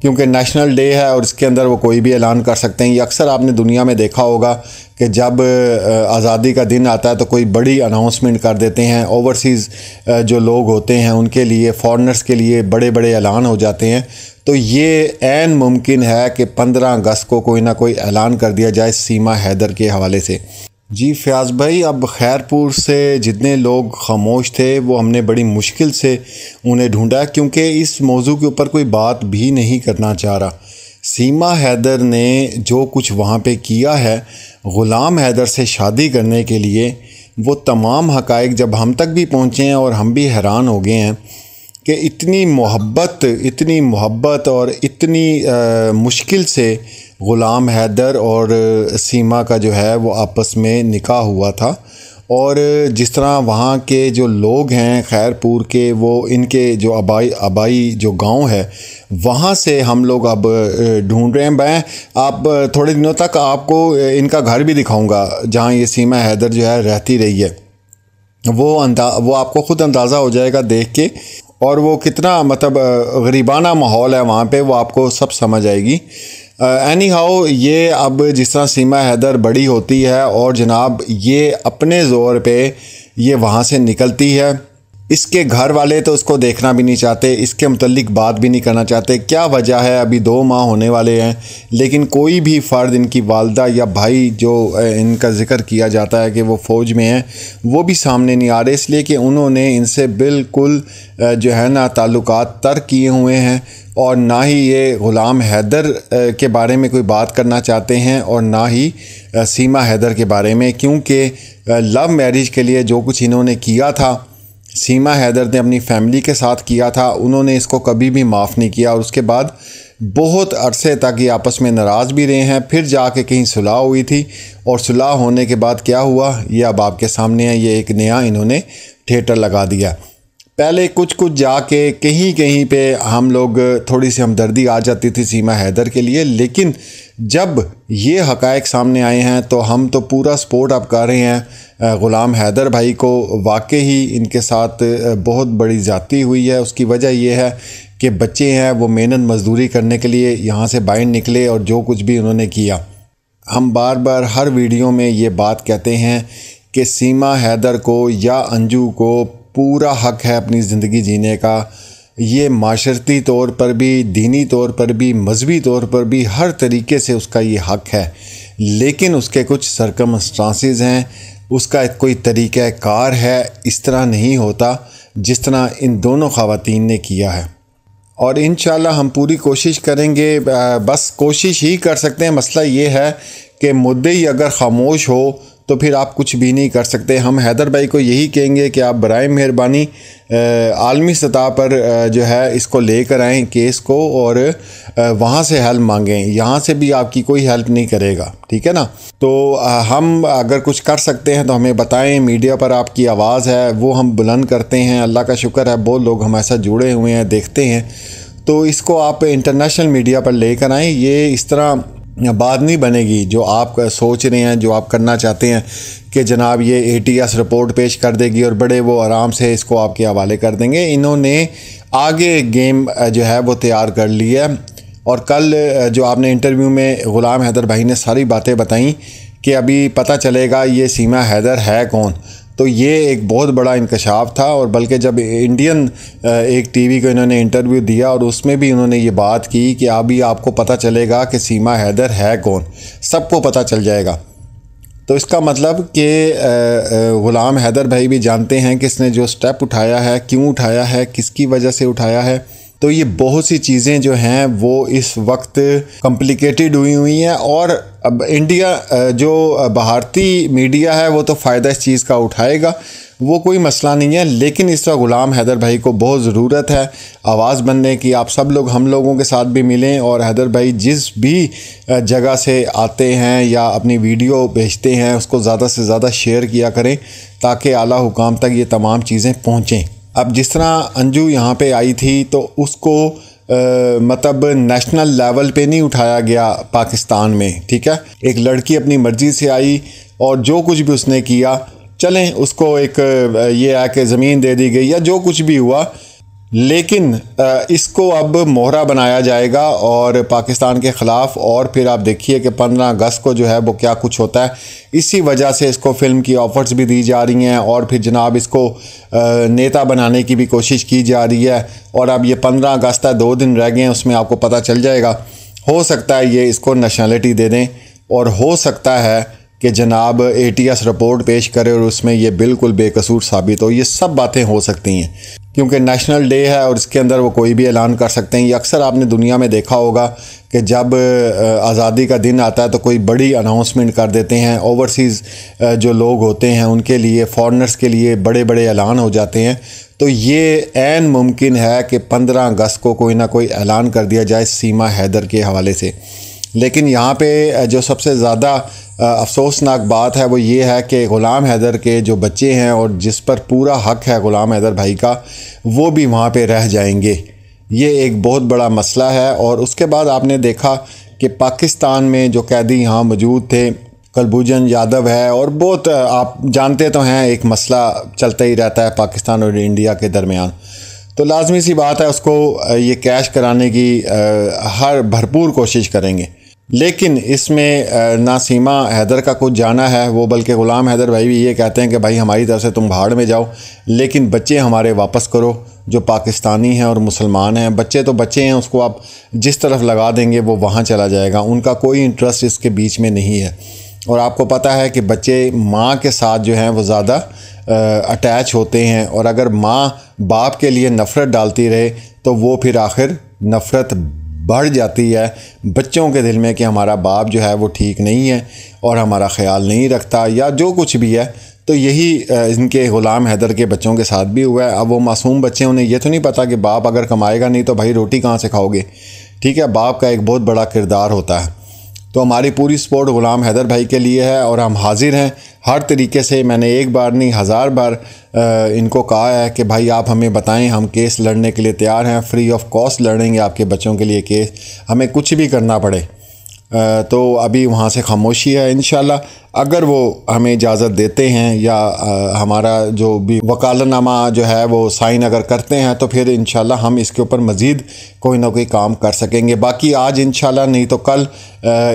क्योंकि national day है और इसके अंदर वो कोई भी ऐलान कर सकते हैं ये अक्सर आपने दुनिया में देखा होगा कि जब आज़ादी का दिन आता है तो कोई बड़ी अनाउंसमेंट कर देते हैं ओवरसीज़ जो लोग होते हैं उनके लिए फॉरेनर्स के लिए बड़े बड़े ऐलान हो जाते हैं तो ये एन मुमकिन है कि पंद्रह अगस्त को कोई ना कोई ऐलान कर दिया जाए सीमा हैदर के हवाले से जी फ़याज़ भाई अब खैरपुर से जितने लोग खामोश थे वो हमने बड़ी मुश्किल से उन्हें ढूंढा क्योंकि इस मौजू के ऊपर कोई बात भी नहीं करना चाह रहा सीमा हैदर ने जो कुछ वहाँ पे किया है ग़ुलाम हैदर से शादी करने के लिए वो तमाम हकायक जब हम तक भी पहुँचे हैं और हम भी हैरान हो गए हैं कि इतनी मोहब्बत इतनी मोहब्बत और इतनी आ, मुश्किल से ग़ुलाम हैदर और सीमा का जो है वो आपस में निकाह हुआ था और जिस तरह वहाँ के जो लोग हैं खैरपुर के वो इनके जो आबाई आबाई जो गांव है वहाँ से हम लोग अब ढूंढ रहे हैं मैं आप थोड़े दिनों तक आपको इनका घर भी दिखाऊंगा जहाँ ये सीमा हैदर जो है रहती रही है वो अंदा वो आपको ख़ुद अंदाज़ा हो जाएगा देख के और वो कितना मतलब गरीबाना माहौल है वहाँ पे वो आपको सब समझ आएगी एनी हाउ ये अब जिस तरह सीमा हैदर बड़ी होती है और जनाब ये अपने ज़ोर पे ये वहाँ से निकलती है इसके घर वाले तो उसको देखना भी नहीं चाहते इसके मतलब बात भी नहीं करना चाहते क्या वजह है अभी दो माह होने वाले हैं लेकिन कोई भी फ़र्द इनकी वालदा या भाई जो इनका जिक्र किया जाता है कि वो फ़ौज में हैं वो भी सामने नहीं आ रहे इसलिए कि उन्होंने इनसे बिल्कुल जो है ना ताल्लुक तर्क किए हुए हैं और ना ही ये ग़ुलाम हैदर के बारे में कोई बात करना चाहते हैं और ना ही सीमा हैदर के बारे में क्योंकि लव मैरिज के लिए जो कुछ इन्होंने किया था सीमा हैदर ने अपनी फैमिली के साथ किया था उन्होंने इसको कभी भी माफ़ नहीं किया और उसके बाद बहुत अरसे तक ये आपस में नाराज़ भी रहे हैं फिर जाके कहीं सुलह हुई थी और सुलह होने के बाद क्या हुआ ये अब आपके सामने है ये एक नया इन्होंने थिएटर लगा दिया पहले कुछ कुछ जाके कहीं कहीं पे हम लोग थोड़ी सी हमदर्दी आ जाती थी सीमा हैदर के लिए लेकिन जब ये हकायक सामने आए हैं तो हम तो पूरा सपोर्ट आप कर रहे हैं ग़ुलाम हैदर भाई को वाकई ही इनके साथ बहुत बड़ी जाति हुई है उसकी वजह यह है कि बच्चे हैं वो मेहनत मज़दूरी करने के लिए यहाँ से बाहर निकले और जो कुछ भी उन्होंने किया हम बार बार हर वीडियो में ये बात कहते हैं कि सीमा हैदर को या अंजू को पूरा हक है अपनी ज़िंदगी जीने का ये माशरती तौर पर भी दीनी तौर पर भी मजहबी तौर पर भी हर तरीके से उसका ये हक है लेकिन उसके कुछ सरकमस्टांसिस हैं उसका कोई तरीक़ कार है इस तरह नहीं होता जिस तरह इन दोनों ख़वातीन ने किया है और इन हम पूरी कोशिश करेंगे बस कोशिश ही कर सकते हैं मसला ये है कि मुद्दे ही अगर खामोश हो तो फिर आप कुछ भी नहीं कर सकते हम हैदर भाई को यही कहेंगे कि आप बर मेहरबानी आलमी सतह पर जो है इसको लेकर आएँ केस को और वहाँ से हेल्प मांगें यहाँ से भी आपकी कोई हेल्प नहीं करेगा ठीक है ना तो हम अगर कुछ कर सकते हैं तो हमें बताएं मीडिया पर आपकी आवाज़ है वो हम बुलंद करते हैं अल्लाह का शुक्र है बहुत लोग हमारे साथ जुड़े हुए हैं देखते हैं तो इसको आप इंटरनेशनल मीडिया पर लेकर आएँ ये इस तरह बात नहीं बनेगी जो आप सोच रहे हैं जो आप करना चाहते हैं कि जनाब ये एटीएस रिपोर्ट पेश कर देगी और बड़े वो आराम से इसको आपके हवाले कर देंगे इन्होंने आगे गेम जो है वो तैयार कर ली है और कल जो आपने इंटरव्यू में ग़ुलाम हैदर भाई ने सारी बातें बताई कि अभी पता चलेगा ये सीमा हैदर है कौन तो ये एक बहुत बड़ा इंकशाफ था और बल्कि जब इंडियन एक टीवी को इन्होंने इंटरव्यू दिया और उसमें भी इन्होंने ये बात की कि अभी आपको पता चलेगा कि सीमा हैदर है कौन सबको पता चल जाएगा तो इसका मतलब कि ग़ुलाम हैदर भाई भी जानते हैं कि इसने जो स्टेप उठाया है क्यों उठाया है किसकी वजह से उठाया है तो ये बहुत सी चीज़ें जो हैं वो इस वक्त कॉम्प्लिकेटेड हुई हुई हैं और अब इंडिया जो भारतीय मीडिया है वो तो फ़ायदा इस चीज़ का उठाएगा वो कोई मसला नहीं है लेकिन इस वक्त ग़ुलाम हैदर भाई को बहुत ज़रूरत है आवाज़ बनने की आप सब लोग हम लोगों के साथ भी मिलें और हैदर भाई जिस भी जगह से आते हैं या अपनी वीडियो भेजते हैं उसको ज़्यादा से ज़्यादा शेयर किया करें ताकि आला हुकाम तक ये तमाम चीज़ें पहुँचें अब जिस तरह अंजू यहाँ पे आई थी तो उसको मतलब नेशनल लेवल पे नहीं उठाया गया पाकिस्तान में ठीक है एक लड़की अपनी मर्ज़ी से आई और जो कुछ भी उसने किया चलें उसको एक ये आके कि ज़मीन दे दी गई या जो कुछ भी हुआ लेकिन इसको अब मोहरा बनाया जाएगा और पाकिस्तान के ख़िलाफ़ और फिर आप देखिए कि पंद्रह अगस्त को जो है वो क्या कुछ होता है इसी वजह से इसको फ़िल्म की ऑफ़र्स भी दी जा रही हैं और फिर जनाब इसको नेता बनाने की भी कोशिश की जा रही है और अब ये पंद्रह अगस्त है दो दिन रह गए हैं उसमें आपको पता चल जाएगा हो सकता है ये इसको नेशनलिटी दे दें और हो सकता है कि जनाब एस रिपोर्ट पेश करे और उसमें ये बिल्कुल बेकसूर साबित हो ये सब बातें हो सकती हैं क्योंकि नेशनल डे है और इसके अंदर वो कोई भी ऐलान कर सकते हैं ये अक्सर आपने दुनिया में देखा होगा कि जब आज़ादी का दिन आता है तो कोई बड़ी अनाउंसमेंट कर देते हैं ओवरसीज़ जो लोग होते हैं उनके लिए फॉरेनर्स के लिए बड़े बड़े ऐलान हो जाते हैं तो ये एन मुमकिन है कि पंद्रह अगस्त को कोई ना कोई ऐलान कर दिया जाए सीमा हैदर के हवाले से लेकिन यहाँ पे जो सबसे ज़्यादा अफसोसनाक बात है वो ये है कि ग़ुलाम हैदर के जो बच्चे हैं और जिस पर पूरा हक है ग़ुलाम हैदर भाई का वो भी वहाँ पे रह जाएंगे ये एक बहुत बड़ा मसला है और उसके बाद आपने देखा कि पाकिस्तान में जो कैदी यहाँ मौजूद थे कलभूजन यादव है और बहुत आप जानते तो हैं एक मसला चलता ही रहता है पाकिस्तान और इंडिया के दरमियान तो लाजमी सी बात है उसको ये कैश कराने की हर भरपूर कोशिश करेंगे लेकिन इसमें नासीमा हैदर का कुछ जाना है वो बल्कि ग़ुलाम हैदर भाई भी ये कहते हैं कि भाई हमारी तरफ से तुम भाड़ में जाओ लेकिन बच्चे हमारे वापस करो जो पाकिस्तानी हैं और मुसलमान हैं बच्चे तो बच्चे हैं उसको आप जिस तरफ लगा देंगे वो वहाँ चला जाएगा उनका कोई इंटरेस्ट इसके बीच में नहीं है और आपको पता है कि बच्चे माँ के साथ जो हैं वो ज़्यादा अटैच होते हैं और अगर माँ बाप के लिए नफ़रत डालती रहे तो वो फिर आखिर नफ़रत बढ़ जाती है बच्चों के दिल में कि हमारा बाप जो है वो ठीक नहीं है और हमारा ख्याल नहीं रखता या जो कुछ भी है तो यही इनके ग़ुलाम हैदर के बच्चों के साथ भी हुआ है अब वो मासूम बच्चे उन्हें यह तो नहीं पता कि बाप अगर कमाएगा नहीं तो भाई रोटी कहाँ से खाओगे ठीक है बाप का एक बहुत बड़ा किरदार होता है तो हमारी पूरी सपोर्ट ग़ुलाम हैदर भाई के लिए है और हम हाजिर हैं हर तरीके से मैंने एक बार नहीं हज़ार बार इनको कहा है कि भाई आप हमें बताएं हम केस लड़ने के लिए तैयार हैं फ्री ऑफ कॉस्ट लड़ेंगे आपके बच्चों के लिए केस हमें कुछ भी करना पड़े तो अभी वहाँ से खामोशी है इन अगर वो हमें इजाज़त देते हैं या हमारा जो भी वकालनामा जो है वो साइन अगर करते हैं तो फिर इन हम इसके ऊपर मज़ीद कोई ना कोई काम कर सकेंगे बाकी आज इन नहीं तो कल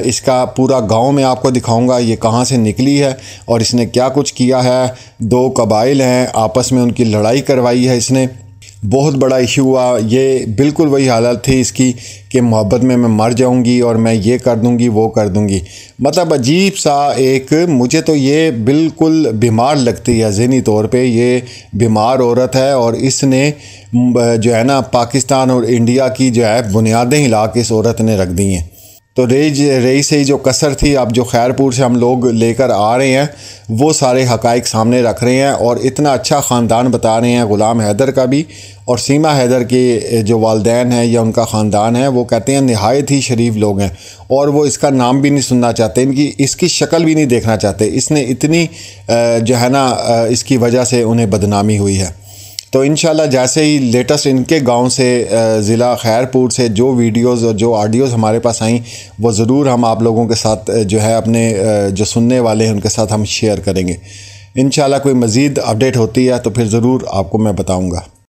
इसका पूरा गांव में आपको दिखाऊंगा ये कहाँ से निकली है और इसने क्या कुछ किया है दो कबाइल हैं आपस में उनकी लड़ाई करवाई है इसने बहुत बड़ा इशू हुआ ये बिल्कुल वही हालत थी इसकी कि मोहब्बत में मैं मर जाऊंगी और मैं ये कर दूंगी वो कर दूंगी मतलब अजीब सा एक मुझे तो ये बिल्कुल बीमार लगती है जहनी तौर पे ये बीमार औरत है और इसने जो है ना पाकिस्तान और इंडिया की जो है बुनियादें हिला के इस औरत ने रख दी हैं तो रेज रेई से ही जो कसर थी अब जो खैरपुर से हम लोग लेकर आ रहे हैं वो सारे हकाइक सामने रख रहे हैं और इतना अच्छा ख़ानदान बता रहे हैं ग़ुलाम हैदर का भी और सीमा हैदर के जो वालदेन हैं या उनका ख़ानदान है वो कहते हैं नहायत ही शरीफ लोग हैं और वो इसका नाम भी नहीं सुनना चाहते इनकी इसकी शक्ल भी नहीं देखना चाहते इसने इतनी जो है ना इसकी वजह से उन्हें बदनामी हुई है तो इन जैसे ही लेटेस्ट इनके गांव से ज़िला खैरपुर से जो वीडियोस और जो ऑडियोस हमारे पास आई वो ज़रूर हम आप लोगों के साथ जो है अपने जो सुनने वाले हैं उनके साथ हम शेयर करेंगे इन कोई मज़ीद अपडेट होती है तो फिर ज़रूर आपको मैं बताऊँगा